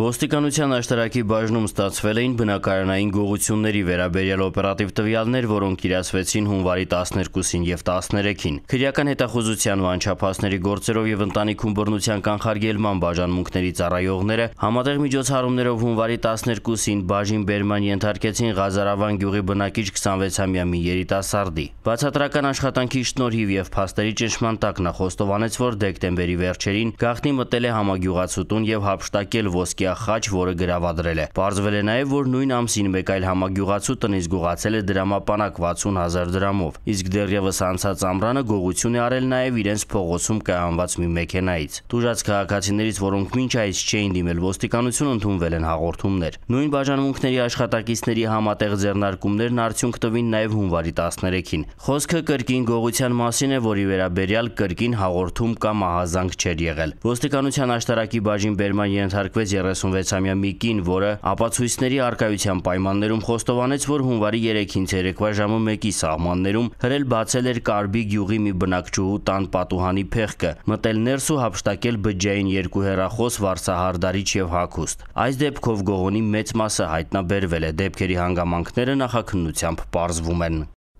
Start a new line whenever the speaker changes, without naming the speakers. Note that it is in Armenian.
Ոստիկանության աշտարակի բաժնում ստացվել էին բնակարանային գողությունների վերաբերյալ օպերատիվ տվյալներ, որոնք իրացվեցին հունվարի 12-ին և 13-ին։ Քրեական հետախուզության ու անչափահասների գործերով և ընտանիքում բռնության կանխարգելման բաժանմունքների ծառայողները համատեղ միջոցառումներով հունվարի 12-ին բաժին բերման ենթարկեցին Ղազարավան գյուղի բնակիչ 26-ամյա մի երիտասարդի։ Բացատրական աշխատանքի շնորհիվ և փաստերի ճնշման տակ նա խոստովանեց, որ դեկտեմբերի վերջերին գաղտնի մտել է համագյուղացու տուն և հափշտակել ոսկե Սարգսյա խաչ, որը գրավադրել է։ Պարզվել է նաև, որ նույն ամսին մեկ այլ համագյուղացու տնից գողացել է դրամապանակ 60000 դրամով, իսկ դեռևս անցած ամռանը գողություն է արել նաև իրենց փողոցում կայանված մի մեքենայից։ Տուժած քաղաքացիներից, որոնք մինչ այս չէին դիմել ոստիկանություն, ընդունվել են հաղորդումներ։ Նույն բաժանմունքների աշխատակիցների համատեղ ձեռնարկումներն արդյունք տվին նաև հունվարի 13-ին։ Խոսքը կրկին գողության մասին է, որի վերաբերյալ կրկին հաղորդում կամ ահազանգ չէր եղել։ Ոստիկանության աշտարակի բաժին բերման ենթարկվեց 36-ամյա մի կին, որը ապացույցների արկայության պայմաններում խոստովանեց, որ հունվարի 3-ին ցերեկվա ժամը 1-ի սահմաններում հրել բացել էր Կարբի գյուղի մի բնակչուհու տան պատուհանի փեղկը, մտել ներս ու հապշտակել բջջային երկու հերախոս, վարսահարդարիչ եւ հագուստ։ Այս դեպքով Գողոնի մեծ մասը հայտնաբերվել է։ Դեպքերի հանգամանքները նախաքննությամբ պարզվում են։